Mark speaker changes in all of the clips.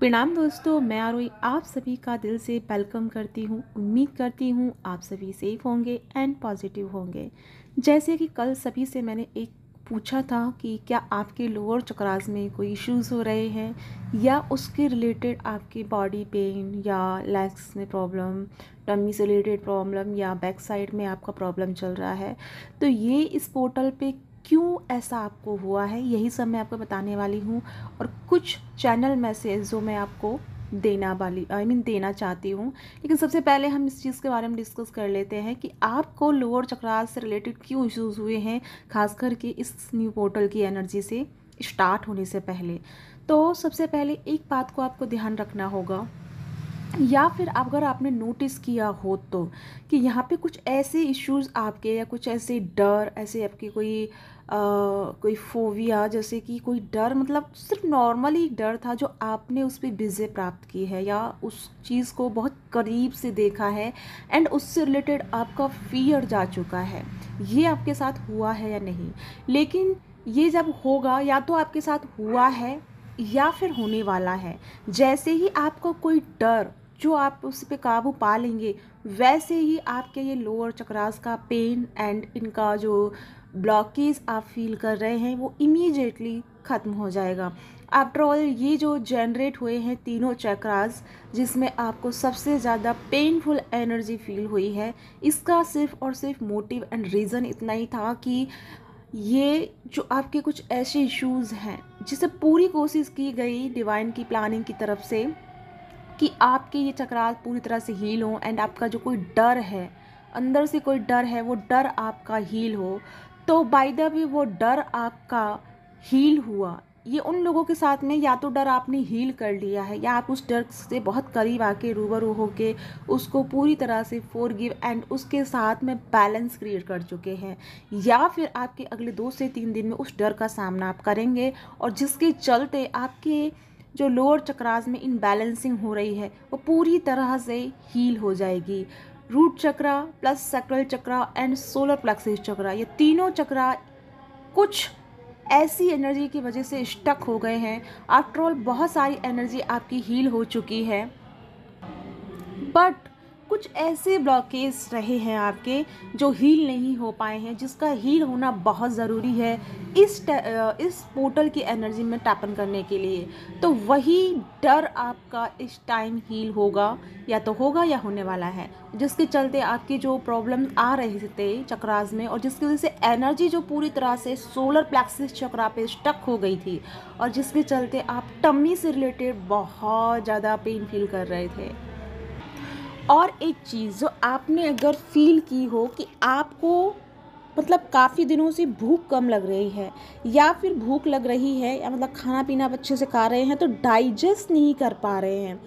Speaker 1: प्रणाम दोस्तों मैं आरोही आप सभी का दिल से वेलकम करती हूँ उम्मीद करती हूँ आप सभी सेफ होंगे एंड पॉजिटिव होंगे जैसे कि कल सभी से मैंने एक पूछा था कि क्या आपके लोअर चक्रास में कोई इश्यूज़ हो रहे हैं या उसके रिलेटेड आपके बॉडी पेन या लेग्स में प्रॉब्लम टमी से रिलेटेड प्रॉब्लम या बैक साइड में आपका प्रॉब्लम चल रहा है तो ये इस पोर्टल पे क्यों ऐसा आपको हुआ है यही सब मैं आपको बताने वाली हूँ और कुछ चैनल मैसेज जो मैं आपको देना वाली आई I मीन mean, देना चाहती हूँ लेकिन सबसे पहले हम इस चीज़ के बारे में डिस्कस कर लेते हैं कि आपको लोअर चक्रास से रिलेटेड क्यों इश्यूज़ हुए हैं खास करके इस न्यू पोर्टल की एनर्जी से स्टार्ट होने से पहले तो सबसे पहले एक बात को आपको ध्यान रखना होगा या फिर अगर आपने नोटिस किया हो तो कि यहाँ पे कुछ ऐसे इश्यूज़ आपके या कुछ ऐसे डर ऐसे आपकी कोई कोई फोविया जैसे कि कोई डर मतलब सिर्फ नॉर्मली डर था जो आपने उस पर विजय प्राप्त की है या उस चीज़ को बहुत करीब से देखा है एंड उससे रिलेटेड आपका फियर जा चुका है ये आपके साथ हुआ है या नहीं लेकिन ये जब होगा या तो आपके साथ हुआ है या फिर होने वाला है जैसे ही आपका कोई डर जो आप उस पर काबू पा लेंगे वैसे ही आपके ये लोअर चक्रास का पेन एंड इनका जो ब्लॉकेज आप फील कर रहे हैं वो इमीजिएटली ख़त्म हो जाएगा आफ्टर ऑल ये जो जनरेट हुए हैं तीनों चक्रास जिसमें आपको सबसे ज़्यादा पेनफुल एनर्जी फील हुई है इसका सिर्फ और सिर्फ मोटिव एंड रीज़न इतना ही था कि ये जो आपके कुछ ऐसे इश्यूज़ हैं जिसे पूरी कोशिश की गई डिवाइन की प्लानिंग की तरफ से कि आपके ये चक्रास पूरी तरह से हील हों एंड आपका जो कोई डर है अंदर से कोई डर है वो डर आपका हील हो तो बाई द वे वो डर आपका हील हुआ ये उन लोगों के साथ में या तो डर आपने हील कर लिया है या आप उस डर से बहुत करीब आके रूबरू होके उसको पूरी तरह से फोर गिव एंड उसके साथ में बैलेंस क्रिएट कर चुके हैं या फिर आपके अगले दो से तीन दिन में उस डर का सामना आप करेंगे और जिसके चलते आपके जो लोअर चक्रास में इनबैलेंसिंग हो रही है वो पूरी तरह से हील हो जाएगी root chakra plus sacral chakra and solar plexus chakra ये तीनों चक्रा कुछ ऐसी एनर्जी की वजह से स्टक हो गए हैं आफ्टर ऑल बहुत सारी एनर्जी आपकी हील हो चुकी है बट कुछ ऐसे ब्लॉकेज रहे हैं आपके जो हील नहीं हो पाए हैं जिसका हील होना बहुत ज़रूरी है इस इस पोर्टल की एनर्जी में टैपन करने के लिए तो वही डर आपका इस टाइम हील होगा या तो होगा या होने वाला है जिसके चलते आपकी जो प्रॉब्लम आ रहे थे चक्रास में और जिसकी वजह से एनर्जी जो पूरी तरह से सोलर प्लेक्सिस चक्रा पे स्टक हो गई थी और जिसके चलते आप टम्मी से रिलेटेड बहुत ज़्यादा पेन फील कर रहे थे और एक चीज़ जो आपने अगर फील की हो कि आपको मतलब काफ़ी दिनों से भूख कम लग रही है या फिर भूख लग रही है या मतलब खाना पीना आप अच्छे से खा रहे हैं तो डाइजेस्ट नहीं कर पा रहे हैं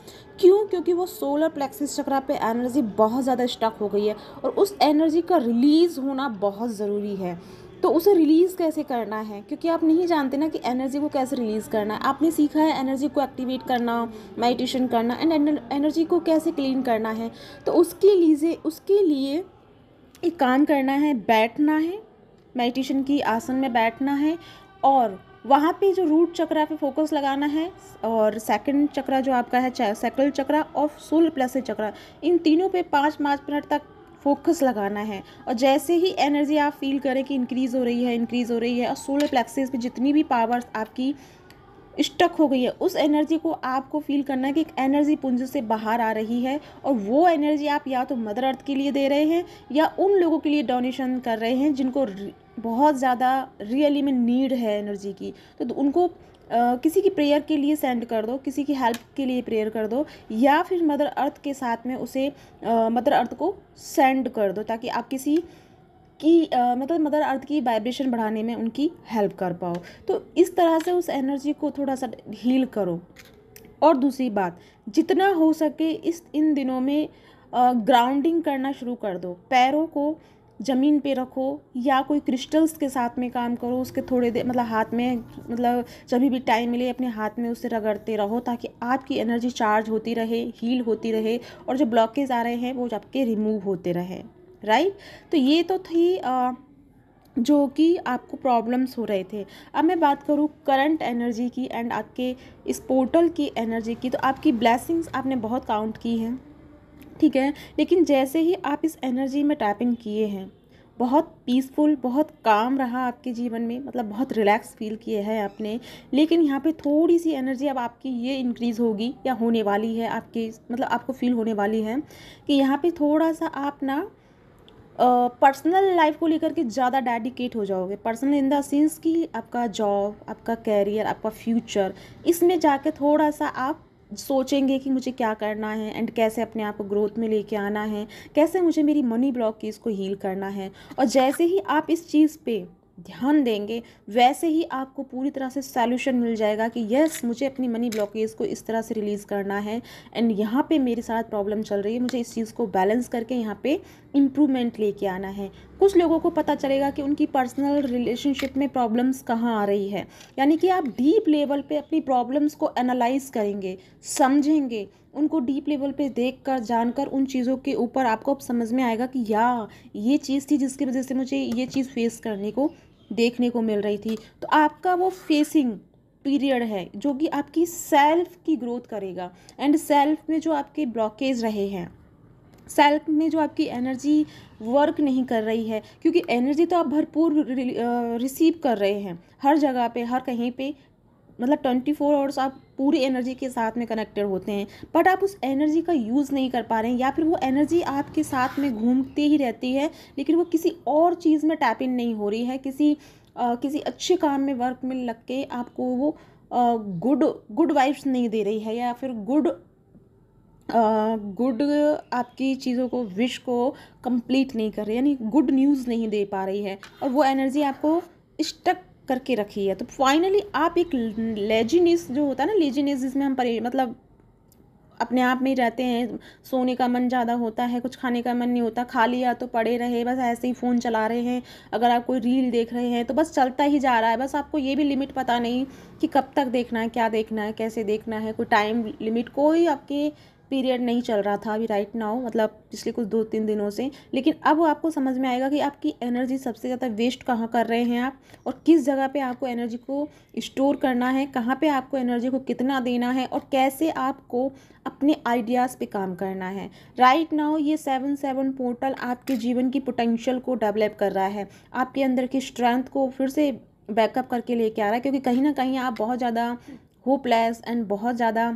Speaker 1: क्यों क्योंकि वो सोलर प्लेक्सिस चक्रा पे एनर्जी बहुत ज़्यादा स्टक हो गई है और उस एनर्जी का रिलीज़ होना बहुत ज़रूरी है तो उसे रिलीज़ कैसे करना है क्योंकि आप नहीं जानते ना कि एनर्जी को कैसे रिलीज़ करना है आपने सीखा है एनर्जी को एक्टिवेट करना मेडिटेशन करना एंड एनर्जी को कैसे क्लीन करना है तो उसके लिए उसके लिए एक काम करना है बैठना है मेडिटेशन की आसन में बैठना है और वहाँ पे जो रूट चक्रा पे फोकस लगाना है और सेकंड चक्रा जो आपका है सेकल चक्रा और सोल प्लस चक्रा इन तीनों पे पाँच पाँच मिनट तक फोकस लगाना है और जैसे ही एनर्जी आप फील करें कि इंक्रीज़ हो रही है इंक्रीज़ हो रही है और सोलर प्लेक्सेस पे जितनी भी पावर्स आपकी स्टक हो गई है उस एनर्जी को आपको फील करना है कि एक एनर्जी पुंज से बाहर आ रही है और वो एनर्जी आप या तो मदर अर्थ के लिए दे रहे हैं या उन लोगों के लिए डोनेशन कर रहे हैं जिनको बहुत ज़्यादा रियली में नीड है एनर्जी की तो, तो उनको आ, किसी की प्रेयर के लिए सेंड कर दो किसी की हेल्प के लिए प्रेयर कर दो या फिर मदर अर्थ के साथ में उसे मदर अर्थ को सेंड कर दो ताकि आप किसी कि आ, मतलब मदर अर्थ की वाइब्रेशन बढ़ाने में उनकी हेल्प कर पाओ तो इस तरह से उस एनर्जी को थोड़ा सा हील करो और दूसरी बात जितना हो सके इस इन दिनों में ग्राउंडिंग करना शुरू कर दो पैरों को ज़मीन पे रखो या कोई क्रिस्टल्स के साथ में काम करो उसके थोड़े देर मतलब हाथ में मतलब जब भी टाइम मिले अपने हाथ में उसे रगड़ते रहो ताकि आपकी एनर्जी चार्ज होती रहे हील होती रहे और जो ब्लॉकेज आ रहे हैं वो आपके रिमूव होते रहें राइट तो ये तो थी आ, जो कि आपको प्रॉब्लम्स हो रहे थे अब मैं बात करूँ करंट एनर्जी की एंड आपके इस पोर्टल की एनर्जी की तो आपकी ब्लैसिंग्स आपने बहुत काउंट की हैं ठीक है लेकिन जैसे ही आप इस एनर्जी में टैपिंग किए हैं बहुत पीसफुल बहुत काम रहा आपके जीवन में मतलब बहुत रिलैक्स फील किए हैं आपने लेकिन यहाँ पे थोड़ी सी एनर्जी अब आपकी ये इंक्रीज़ होगी या होने वाली है आपकी मतलब आपको फील होने वाली है कि यहाँ पे थोड़ा सा आप ना पर्सनल uh, लाइफ को लेकर के ज़्यादा डेडिकेट हो जाओगे पर्सनल इन द सेंस कि आपका जॉब आपका कैरियर आपका फ्यूचर इसमें जाके थोड़ा सा आप सोचेंगे कि मुझे क्या करना है एंड कैसे अपने आप को ग्रोथ में लेके आना है कैसे मुझे मेरी मनी ब्लॉक की इसको हील करना है और जैसे ही आप इस चीज़ पे ध्यान देंगे वैसे ही आपको पूरी तरह से सॉल्यूशन मिल जाएगा कि यस मुझे अपनी मनी ब्लॉकेज को इस तरह से रिलीज़ करना है एंड यहाँ पे मेरे साथ प्रॉब्लम चल रही है मुझे इस चीज़ को बैलेंस करके यहाँ पे इम्प्रूवमेंट लेके आना है कुछ लोगों को पता चलेगा कि उनकी पर्सनल रिलेशनशिप में प्रॉब्लम्स कहाँ आ रही है यानी कि आप डीप लेवल पर अपनी प्रॉब्लम्स को एनालाइज करेंगे समझेंगे उनको डीप लेवल पे देख कर जानकर उन चीज़ों के ऊपर आपको अब समझ में आएगा कि या ये चीज़ थी जिसकी वजह से मुझे ये चीज़ फेस करने को देखने को मिल रही थी तो आपका वो फेसिंग पीरियड है जो कि आपकी सेल्फ की ग्रोथ करेगा एंड सेल्फ में जो आपके ब्लॉकेज रहे हैं सेल्फ में जो आपकी एनर्जी वर्क नहीं कर रही है क्योंकि एनर्जी तो आप भरपूर रिसीव कर रहे हैं हर जगह पे हर कहीं पे मतलब ट्वेंटी फोर आवर्स आप पूरी एनर्जी के साथ में कनेक्टेड होते हैं बट आप उस एनर्जी का यूज़ नहीं कर पा रहे हैं या फिर वो एनर्जी आपके साथ में घूमती ही रहती है लेकिन वो किसी और चीज़ में टैप इन नहीं हो रही है किसी आ, किसी अच्छे काम में वर्क में लग के आपको वो गुड गुड वाइब्स नहीं दे रही है या फिर गुड गुड आपकी चीज़ों को विश को कंप्लीट नहीं कर रही यानी गुड न्यूज़ नहीं दे पा रही है और वो एनर्जी आपको स्टक करके रखी है तो फाइनली आप एक लेजीनेस जो होता है ना लेजीनेस जिसमें हम परे मतलब अपने आप में ही रहते हैं सोने का मन ज़्यादा होता है कुछ खाने का मन नहीं होता खा लिया तो पड़े रहे बस ऐसे ही फ़ोन चला रहे हैं अगर आप कोई रील देख रहे हैं तो बस चलता ही जा रहा है बस आपको ये भी लिमिट पता नहीं कि कब तक देखना है क्या देखना है कैसे देखना है कोई टाइम लिमिट कोई आपके पीरियड नहीं चल रहा था अभी राइट नाउ मतलब पिछले कुछ दो तीन दिनों से लेकिन अब आपको समझ में आएगा कि आपकी एनर्जी सबसे ज़्यादा वेस्ट कहाँ कर रहे हैं आप और किस जगह पे आपको एनर्जी को स्टोर करना है कहाँ पे आपको एनर्जी को कितना देना है और कैसे आपको अपने आइडियाज़ पे काम करना है राइट नाउ ये सेवन सेवन पोर्टल आपके जीवन की पोटेंशियल को डेवलप कर रहा है आपके अंदर की स्ट्रेंथ को फिर से बैकअप करके लेके आ रहा है क्योंकि कहीं ना कहीं आप बहुत ज़्यादा होपलेस एंड बहुत ज़्यादा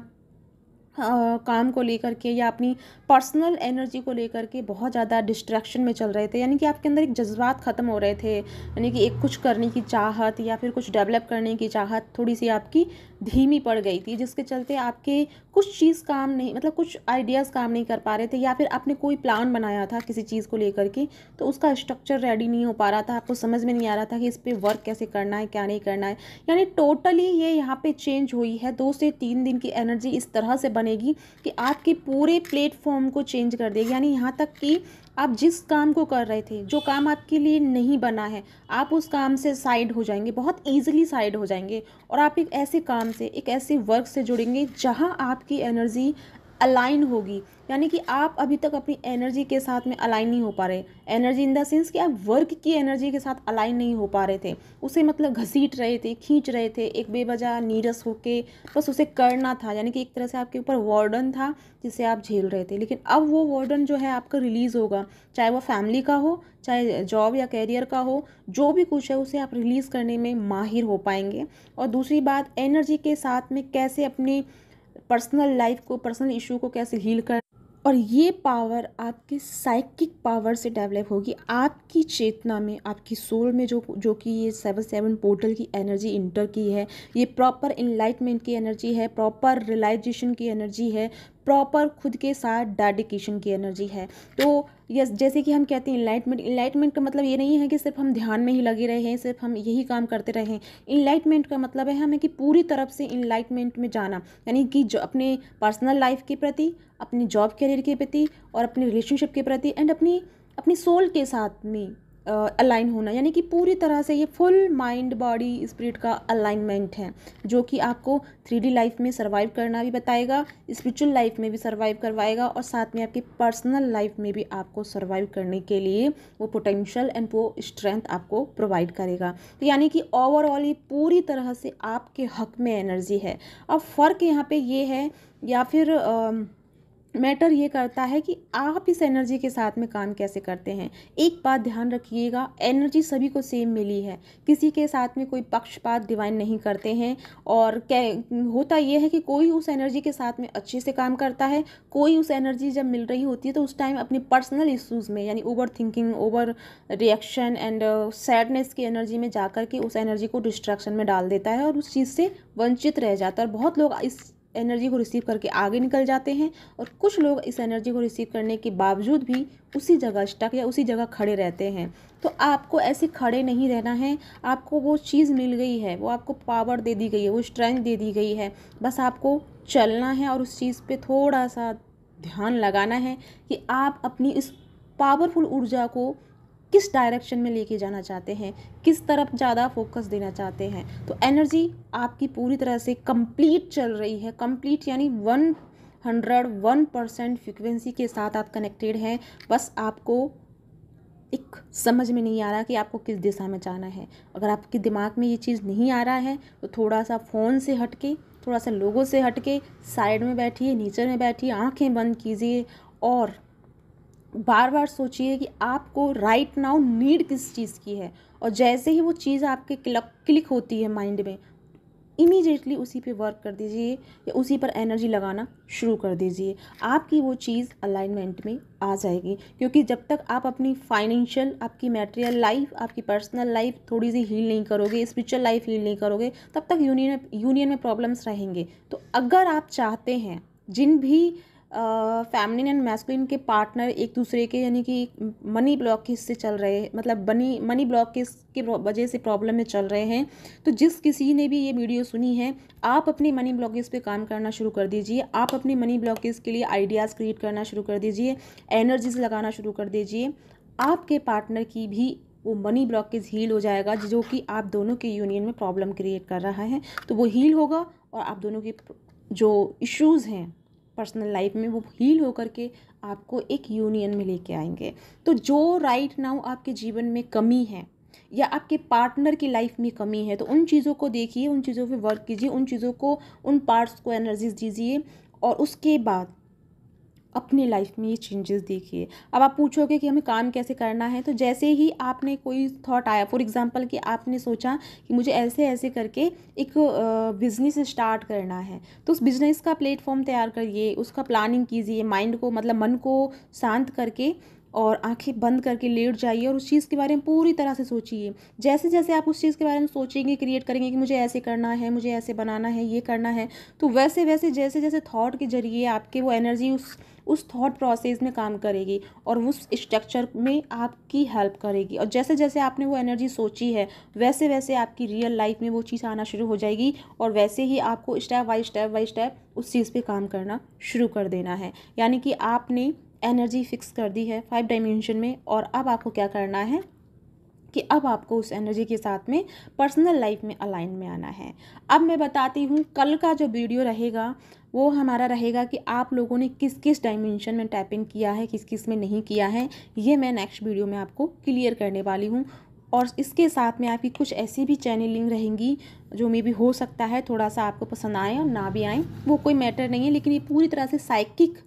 Speaker 1: काम को लेकर के या अपनी पर्सनल एनर्जी को लेकर के बहुत ज़्यादा डिस्ट्रैक्शन में चल रहे थे यानी कि आपके अंदर एक जज्बात ख़त्म हो रहे थे यानी कि एक कुछ करने की चाहत या फिर कुछ डेवलप करने की चाहत थोड़ी सी आपकी धीमी पड़ गई थी जिसके चलते आपके कुछ चीज़ काम नहीं मतलब कुछ आइडियाज़ काम नहीं कर पा रहे थे या फिर आपने कोई प्लान बनाया था किसी चीज़ को लेकर के तो उसका स्ट्रक्चर रेडी नहीं हो पा रहा था आपको समझ में नहीं आ रहा था कि इस पर वर्क कैसे करना है क्या नहीं करना है यानी टोटली ये यहाँ पर चेंज हुई है दो से तीन दिन की एनर्जी इस तरह से बनेगी कि आपके पूरे प्लेटफॉर्म को चेंज कर देगी यानी यहाँ तक कि आप जिस काम को कर रहे थे जो काम आपके लिए नहीं बना है आप उस काम से साइड हो जाएंगे बहुत ईजिली साइड हो जाएंगे और आप एक ऐसे काम से एक ऐसे वर्क से जुड़ेंगे जहाँ आपकी एनर्जी अलाइन होगी यानी कि आप अभी तक अपनी एनर्जी के साथ में अलाइन नहीं हो पा रहे एनर्जी इन द सेंस कि आप वर्क की एनर्जी के साथ अलाइन नहीं हो पा रहे थे उसे मतलब घसीट रहे थे खींच रहे थे एक बेबजा नीरस होके बस उसे करना था यानी कि एक तरह से आपके ऊपर वार्डन था जिसे आप झेल रहे थे लेकिन अब वो वार्डन जो है आपका रिलीज़ होगा चाहे वो फैमिली का हो चाहे जॉब या कैरियर का हो जो भी कुछ है उसे आप रिलीज़ करने में माहिर हो पाएंगे और दूसरी बात एनर्जी के साथ में कैसे अपनी पर्सनल लाइफ को पर्सनल इशू को कैसे हील कर और ये पावर आपके साइकिक पावर से डेवलप होगी आपकी चेतना में आपकी सोल में जो जो कि ये सेवन सेवन पोर्टल की एनर्जी इंटर की है ये प्रॉपर इनलाइटमेंट की एनर्जी है प्रॉपर रियलाइजेशन की एनर्जी है प्रॉपर खुद के साथ डेडिकेशन की एनर्जी है तो यस जैसे कि हम कहते हैं इलाइटमेंट इन्लाइटमेंट का मतलब ये नहीं है कि सिर्फ हम ध्यान में ही लगे रहें सिर्फ हम यही काम करते रहें इन्लाइटमेंट का मतलब है हमें कि पूरी तरफ से इन्लाइटमेंट में जाना यानी कि जो अपने पर्सनल लाइफ के प्रति अपने जॉब करियर के प्रति और अपने रिलेशनशिप के प्रति एंड अपनी अपनी सोल के साथ में अलाइन होना यानी कि पूरी तरह से ये फुल माइंड बॉडी स्पिरिट का अलाइनमेंट है जो कि आपको थ्री डी लाइफ में सर्वाइव करना भी बताएगा स्पिरिचुअल लाइफ में भी सर्वाइव करवाएगा और साथ में आपकी पर्सनल लाइफ में भी आपको सर्वाइव करने के लिए वो पोटेंशियल एंड वो स्ट्रेंथ आपको प्रोवाइड करेगा तो यानी कि ओवरऑल ये पूरी तरह से आपके हक में एनर्जी है अब फ़र्क यहाँ पर ये है या फिर आ, मैटर ये करता है कि आप इस एनर्जी के साथ में काम कैसे करते हैं एक बात ध्यान रखिएगा एनर्जी सभी को सेम मिली है किसी के साथ में कोई पक्षपात डिवाइन नहीं करते हैं और क्या होता यह है कि कोई उस एनर्जी के साथ में अच्छे से काम करता है कोई उस एनर्जी जब मिल रही होती है तो उस टाइम अपने पर्सनल इश्यूज़ में यानी over thinking over reaction and sadness की एनर्जी में जा कर के उस एनर्जी को डिस्ट्रैक्शन में डाल देता है और उस चीज़ से वंचित रह जाता है और बहुत लोग इस एनर्जी को रिसीव करके आगे निकल जाते हैं और कुछ लोग इस एनर्जी को रिसीव करने के बावजूद भी उसी जगह स्टक या उसी जगह खड़े रहते हैं तो आपको ऐसे खड़े नहीं रहना है आपको वो चीज़ मिल गई है वो आपको पावर दे दी गई है वो स्ट्रेंथ दे दी गई है बस आपको चलना है और उस चीज़ पर थोड़ा सा ध्यान लगाना है कि आप अपनी इस पावरफुल ऊर्जा को किस डायरेक्शन में लेके जाना चाहते हैं किस तरफ ज़्यादा फोकस देना चाहते हैं तो एनर्जी आपकी पूरी तरह से कंप्लीट चल रही है कंप्लीट यानी one hundred one percent frequency के साथ आप कनेक्टेड हैं बस आपको एक समझ में नहीं आ रहा कि आपको किस दिशा में जाना है अगर आपके दिमाग में ये चीज़ नहीं आ रहा है तो थोड़ा सा फ़ोन से हट के थोड़ा सा लोगों से हट के साइड में बैठिए नीचे में बैठिए आँखें बंद कीजिए और बार बार सोचिए कि आपको राइट नाउ नीड किस चीज़ की है और जैसे ही वो चीज़ आपके क्लक क्लिक होती है माइंड में इमीजिएटली उसी पे वर्क कर दीजिए या उसी पर एनर्जी लगाना शुरू कर दीजिए आपकी वो चीज़ अलाइनमेंट में आ जाएगी क्योंकि जब तक आप अपनी फाइनेंशियल आपकी मेटेरियल लाइफ आपकी पर्सनल लाइफ थोड़ी सी हील नहीं करोगे स्पिरिचुअल लाइफ हील नहीं करोगे तब तक यूनियन यूनियन में प्रॉब्लम्स रहेंगे तो अगर आप चाहते हैं जिन भी फैमिलिन एंड मैस्कुलिन के पार्टनर एक दूसरे के यानी कि मनी के से चल रहे मतलब बनी मनी ब्लॉक के वजह से प्रॉब्लम में चल रहे हैं तो जिस किसी ने भी ये वीडियो सुनी है आप अपने मनी ब्लॉकेज पे काम करना शुरू कर दीजिए आप अपने मनी ब्लॉकेज के लिए आइडियाज़ क्रिएट करना शुरू कर दीजिए एनर्जीज लगाना शुरू कर दीजिए आपके पार्टनर की भी वो मनी ब्लॉकेज हील हो जाएगा जो कि आप दोनों के यूनियन में प्रॉब्लम क्रिएट कर रहा है तो वो हील होगा और आप दोनों के जो इश्यूज़ हैं पर्सनल लाइफ में वो हील होकर के आपको एक यूनियन में लेके आएंगे तो जो राइट right नाउ आपके जीवन में कमी है या आपके पार्टनर की लाइफ में कमी है तो उन चीज़ों को देखिए उन चीज़ों पे वर्क कीजिए उन चीज़ों को उन पार्ट्स को एनर्जीज दीजिए और उसके बाद अपने लाइफ में ये चेंजेस देखिए अब आप पूछोगे कि हमें काम कैसे करना है तो जैसे ही आपने कोई थॉट आया फॉर एग्ज़ाम्पल कि आपने सोचा कि मुझे ऐसे ऐसे करके एक बिज़नेस स्टार्ट करना है तो उस बिज़नेस का प्लेटफॉर्म तैयार करिए उसका प्लानिंग कीजिए माइंड को मतलब मन को शांत करके और आंखें बंद करके लेट जाइए और उस चीज़ के बारे में पूरी तरह से सोचिए जैसे जैसे आप उस चीज़ के बारे में सोचेंगे क्रिएट करेंगे कि मुझे ऐसे करना है मुझे ऐसे बनाना है ये करना है तो वैसे वैसे जैसे जैसे थॉट के जरिए आपके वो एनर्जी उस उस थॉट प्रोसेस में काम करेगी और उस स्ट्रक्चर में आपकी हेल्प करेगी और जैसे जैसे आपने वो एनर्जी सोची है वैसे वैसे आपकी रियल लाइफ में वो चीज़ आना शुरू हो जाएगी और वैसे ही आपको step by step by step उस चीज़ पर काम करना शुरू कर देना है यानी कि आपने एनर्जी फिक्स कर दी है फाइव डायमेंशन में और अब आपको क्या करना है कि अब आपको उस एनर्जी के साथ में पर्सनल लाइफ में अलाइन में आना है अब मैं बताती हूँ कल का जो वीडियो रहेगा वो हमारा रहेगा कि आप लोगों ने किस किस डायमेंशन में टैपिंग किया है किस किस में नहीं किया है ये मैं नेक्स्ट वीडियो में आपको क्लियर करने वाली हूँ और इसके साथ में आपकी कुछ ऐसी भी चैनलिंग रहेंगी जो मे भी हो सकता है थोड़ा सा आपको पसंद आए और ना भी आए वो कोई मैटर नहीं है लेकिन ये पूरी तरह से साइकिक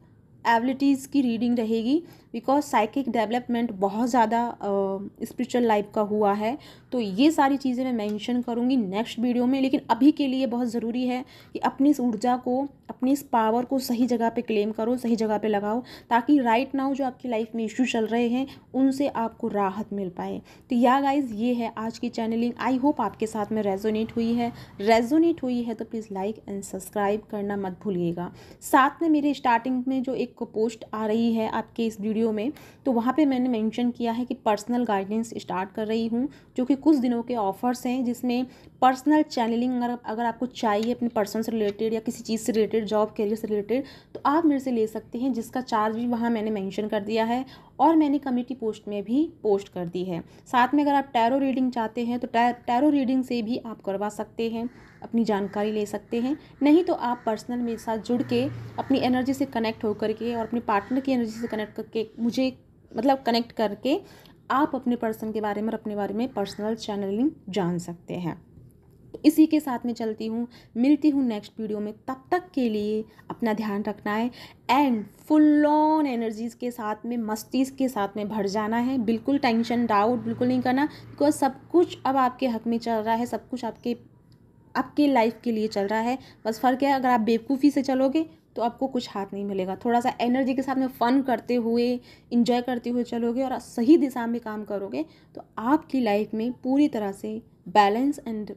Speaker 1: एबिलिटीज़ की रीडिंग रहेगी बिकॉज साइकिक डेवलपमेंट बहुत ज़्यादा स्पिरिचुअल लाइफ का हुआ है तो ये सारी चीज़ें मैं मेंशन करूँगी नेक्स्ट वीडियो में लेकिन अभी के लिए बहुत ज़रूरी है कि अपनी इस ऊर्जा को अपनी इस पावर को सही जगह पे क्लेम करो सही जगह पे लगाओ ताकि राइट नाउ जो आपकी लाइफ में इशू चल रहे हैं उनसे आपको राहत मिल पाए तो या गाइज ये है आज की चैनलिंग आई होप आपके साथ में रेजोनेट हुई है रेजोनेट हुई है तो प्लीज़ लाइक एंड सब्सक्राइब करना मत भूलिएगा साथ में मेरे स्टार्टिंग में जो एक पोस्ट आ रही है आपके इस वीडियो वीडियो में तो वहाँ पे मैंने मेंशन किया है कि पर्सनल गाइडेंस स्टार्ट कर रही हूँ जो कि कुछ दिनों के ऑफर्स हैं जिसमें पर्सनल चैनलिंग अगर अगर आपको चाहिए अपने पर्सन से रिलेटेड या किसी चीज़ से रिलेटेड जॉब करियर से रिलेटेड तो आप मेरे से ले सकते हैं जिसका चार्ज भी वहाँ मैंने मैंशन कर दिया है और मैंने कम्युनिटी पोस्ट में भी पोस्ट कर दी है साथ में अगर आप टैरो रीडिंग चाहते हैं तो टैरो रीडिंग से भी आप करवा सकते हैं अपनी जानकारी ले सकते हैं नहीं तो आप पर्सनल मेरे साथ जुड़ के अपनी एनर्जी से कनेक्ट होकर के और अपने पार्टनर की एनर्जी से कनेक्ट करके मुझे मतलब कनेक्ट करके आप अपने पर्सन के बारे में और अपने बारे में पर्सनल चैनलिंग जान सकते हैं तो इसी के साथ में चलती हूँ मिलती हूँ नेक्स्ट वीडियो में तब तक के लिए अपना ध्यान रखना है एंड फुल ऑन एनर्जीज़ के साथ में मस्तिष्क के साथ में भर जाना है बिल्कुल टेंशन डाउट बिल्कुल नहीं करना बिकॉज सब कुछ अब आपके हक में चल रहा है सब कुछ आपके आपके लाइफ के लिए चल रहा है बस फ़र्क है अगर आप बेवकूफ़ी से चलोगे तो आपको कुछ हाथ नहीं मिलेगा थोड़ा सा एनर्जी के साथ में फ़न करते हुए इंजॉय करते हुए चलोगे और सही दिशा में काम करोगे तो आपकी लाइफ में पूरी तरह से बैलेंस एंड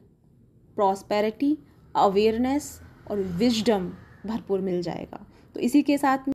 Speaker 1: प्रॉस्पेरिटी अवेयरनेस और विजडम भरपूर मिल जाएगा तो इसी के साथ